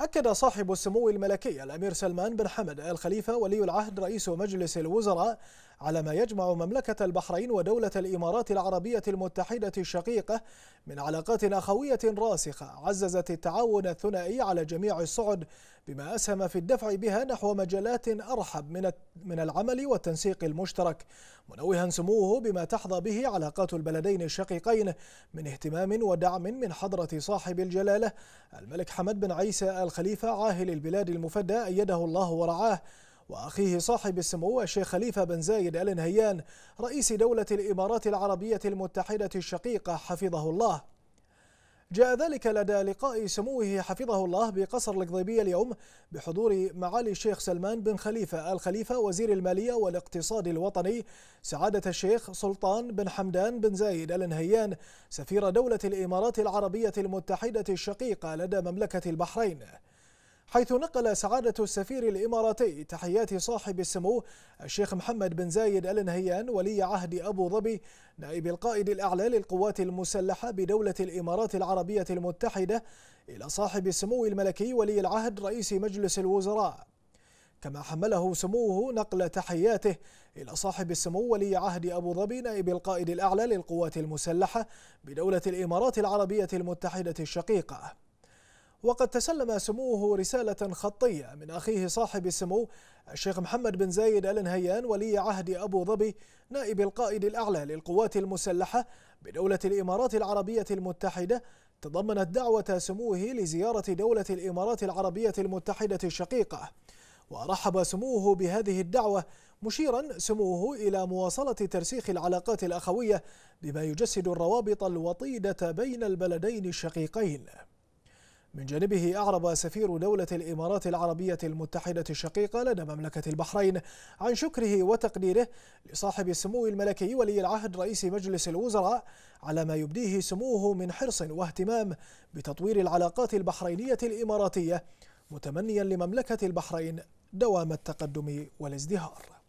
أكد صاحب السمو الملكي الأمير سلمان بن حمد آل خليفة ولي العهد رئيس مجلس الوزراء على ما يجمع مملكة البحرين ودولة الإمارات العربية المتحدة الشقيقة من علاقات أخوية راسخة عززت التعاون الثنائي على جميع الصعد بما أسهم في الدفع بها نحو مجالات أرحب من من العمل والتنسيق المشترك منوها سموه بما تحظى به علاقات البلدين الشقيقين من اهتمام ودعم من حضرة صاحب الجلالة الملك حمد بن عيسى الخليفة عاهل البلاد المفدى أيده الله ورعاه وأخيه صاحب السمو الشيخ خليفة بن زايد آل نهيان رئيس دولة الإمارات العربية المتحدة الشقيقة حفظه الله جاء ذلك لدى لقاء سموه حفظه الله بقصر القضيبية اليوم بحضور معالي الشيخ سلمان بن خليفة آل خليفة وزير المالية والاقتصاد الوطني سعادة الشيخ سلطان بن حمدان بن زايد آل نهيان سفير دولة الإمارات العربية المتحدة الشقيقة لدى مملكة البحرين حيث نقل سعادة السفير الإماراتي تحيات صاحب السمو الشيخ محمد بن زايد آل نهيان ولي عهد أبو ظبي نائب القائد الأعلى للقوات المسلحة بدولة الإمارات العربية المتحدة إلى صاحب السمو الملكي ولي العهد رئيس مجلس الوزراء كما حمله سموه نقل تحياته إلى صاحب السمو ولي عهد أبو ظبي نائب القائد الأعلى للقوات المسلحة بدولة الإمارات العربية المتحدة الشقيقة وقد تسلم سموه رسالة خطية من أخيه صاحب السمو الشيخ محمد بن زايد آل نهيان ولي عهد أبو ظبي نائب القائد الأعلى للقوات المسلحة بدولة الإمارات العربية المتحدة تضمنت دعوة سموه لزيارة دولة الإمارات العربية المتحدة الشقيقة ورحب سموه بهذه الدعوة مشيرا سموه إلى مواصلة ترسيخ العلاقات الأخوية بما يجسد الروابط الوطيدة بين البلدين الشقيقين من جانبه أعرب سفير دولة الإمارات العربية المتحدة الشقيقة لدى مملكة البحرين عن شكره وتقديره لصاحب السمو الملكي ولي العهد رئيس مجلس الوزراء على ما يبديه سموه من حرص واهتمام بتطوير العلاقات البحرينية الإماراتية متمنيا لمملكة البحرين دوام التقدم والازدهار